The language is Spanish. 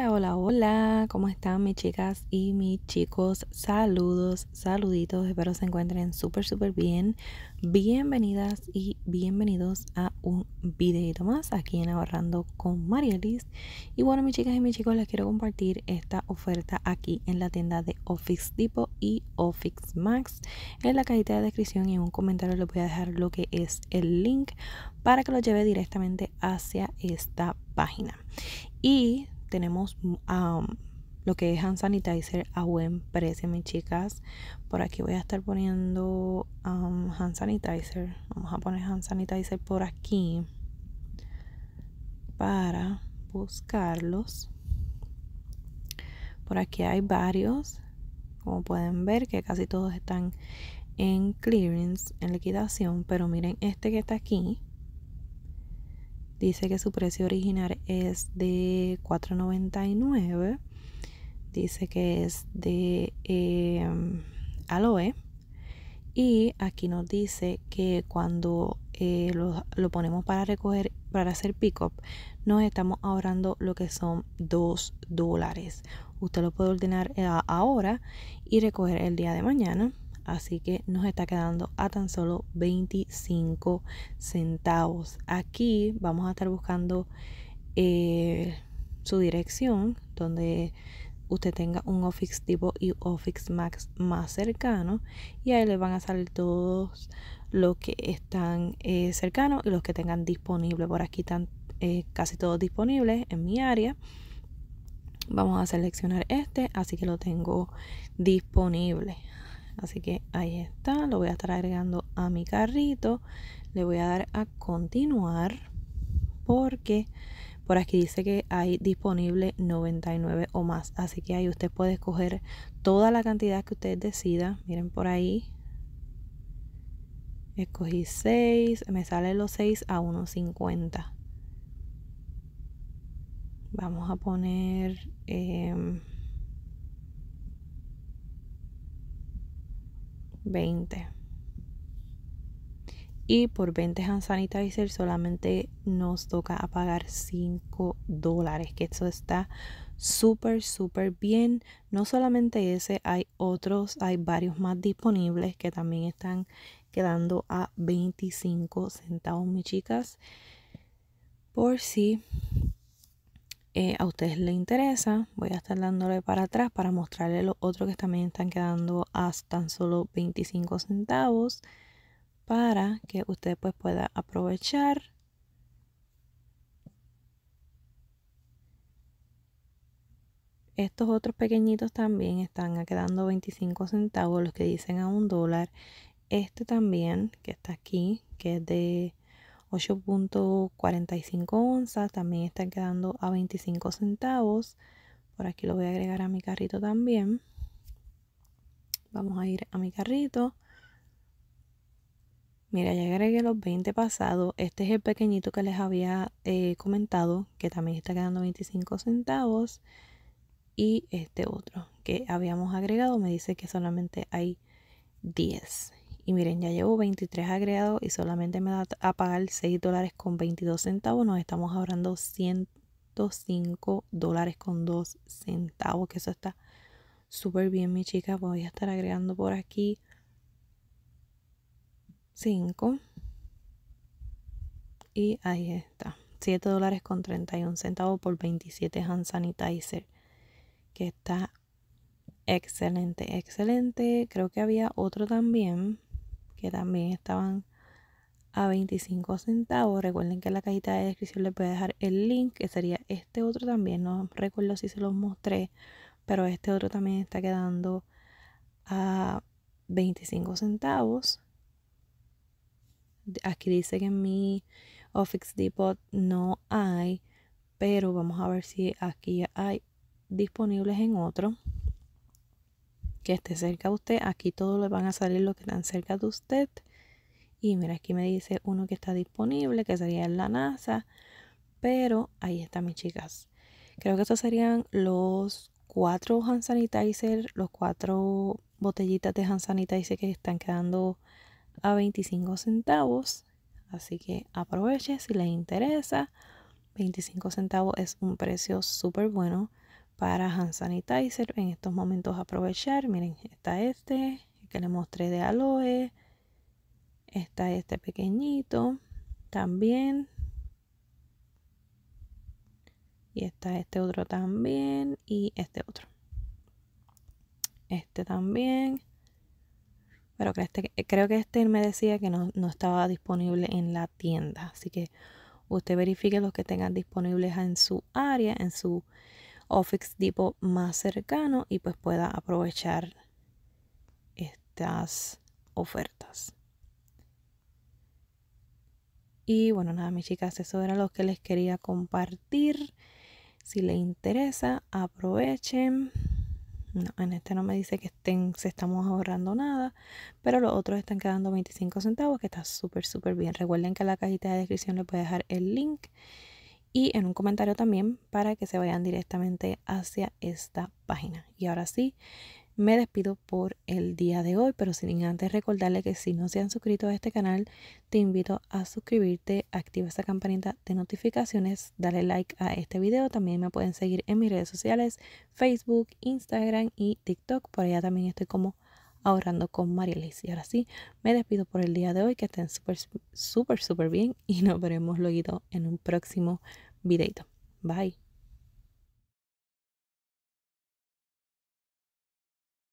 Hola, hola, hola, ¿cómo están mis chicas y mis chicos? Saludos, saluditos, espero se encuentren súper, súper bien. Bienvenidas y bienvenidos a un videito más aquí en Ahorrando con Marielis. Y bueno, mis chicas y mis chicos, les quiero compartir esta oferta aquí en la tienda de Office Depot y Office Max. En la cajita de descripción y en un comentario les voy a dejar lo que es el link para que lo lleve directamente hacia esta página. Y tenemos mm, lo que es hand sanitizer a buen precio, mis chicas. Por aquí voy a estar poniendo hand sanitizer. Vamos a poner hand sanitizer por aquí para buscarlos. Por aquí hay varios, como pueden ver, que casi todos están en clearance, en liquidación. Pero miren este que está aquí, Dice que su precio original es de $4.99. Dice que es de em, aloe. Y aquí nos dice que cuando eh, lo, ponemos para recoger, para hacer pickup, nos estamos ahorrando lo que son 2 dólares. Usted lo puede ordenar eh, ahora y recoger el día de mañana así que nos está quedando a tan solo 25 centavos aquí vamos a estar buscando eh, su dirección donde usted tenga un Office tipo y Office Max más cercano y ahí le van a salir todos los que están eh, cercanos y los que tengan disponible por aquí están eh, casi todos disponibles en mi área vamos a seleccionar este así que lo tengo disponible así que ahí está lo voy a estar agregando a mi carrito le voy a dar a continuar porque por aquí dice que hay disponible 99 o más así que ahí usted puede escoger toda la cantidad que usted decida miren por ahí escogí 6 me salen los 6 a 1.50 vamos a poner em, 20. Y por 20 hand sanitizer solamente nos toca pagar 5 dólares, que eso está súper, súper bien. No solamente ese, hay otros, hay varios más disponibles que también están quedando a 25 centavos, mis chicas. Por si eh, a ustedes les interesa, voy a estar dándole para atrás para mostrarle los otros que también están quedando a tan solo 25 centavos para que usted pues pueda aprovechar. Estos otros pequeñitos también están quedando 25 centavos, los que dicen a un dólar. Este también, que está aquí, que es de 8.45 onzas, también están quedando a 25 centavos. Por aquí lo voy a agregar a mi carrito también. Vamos a ir a mi carrito. Mira, ya agregué los 20 pasados. Este es el pequeñito que les había eh, comentado, que también está quedando 25 centavos. Y este otro que habíamos agregado me dice que solamente hay 10. Y miren, ya llevo 23 agregados y solamente me da a pagar 6 dólares con 22 centavos. Nos estamos ahorrando 105 dólares con 2 centavos, que eso está súper bien, mi chica. Voy a estar agregando por aquí 5. Y ahí está. 7 dólares con 31 centavos por 27 hand sanitizer. Que está excelente, excelente. Creo que había otro también que también estaban a 25 centavos. Recuerden que en la cajita de descripción les voy a dejar el link, que sería este otro también. No recuerdo si se los mostré, pero este otro también está quedando a 25 centavos. Aquí dice que en mi Office Depot no hay, pero vamos a ver si aquí hay disponibles en otro que esté cerca a usted. Aquí todos le van a salir los que están cerca de usted. Y mira, aquí me dice uno que está disponible, que sería en la NASA. Pero ahí están mis chicas. Creo que estos serían los cuatro hand sanitizer, los cuatro botellitas de hand sanitizer que están quedando a 25 centavos. Así que aproveche si les interesa. 25 centavos es un precio súper bueno para hand sanitizer. En estos momentos aprovechar, miren, está este que le mostré de aloe. Está este pequeñito también. Y está este otro también. Y este otro. Este también. Pero este, creo que este me decía que no, no estaba disponible en la tienda. Así que usted verifique los que tengan disponibles en su área, en su office depot más cercano y pues pueda aprovechar estas ofertas. Y bueno, nada, mis chicas, eso era lo que les quería compartir. Si les interesa, aprovechen. en este no me dice que estén, se estamos ahorrando nada, pero los otros están quedando 25 centavos, que está súper, súper bien. Recuerden que en la cajita de descripción les voy a dejar el link y en un comentario también para que se vayan directamente hacia esta página. Y ahora sí, me despido por el día de hoy, pero sin antes recordarle que si no se han suscrito a este canal, te invito a suscribirte, activa esa campanita de notificaciones, dale like a este video, también me pueden seguir en mis redes sociales, Facebook, Instagram y TikTok, por allá también estoy como ahorrando con Marielis. Y ahora sí, me despido por el día de hoy, que estén súper, súper, súper bien y nos veremos luego en un próximo video videito. Bye.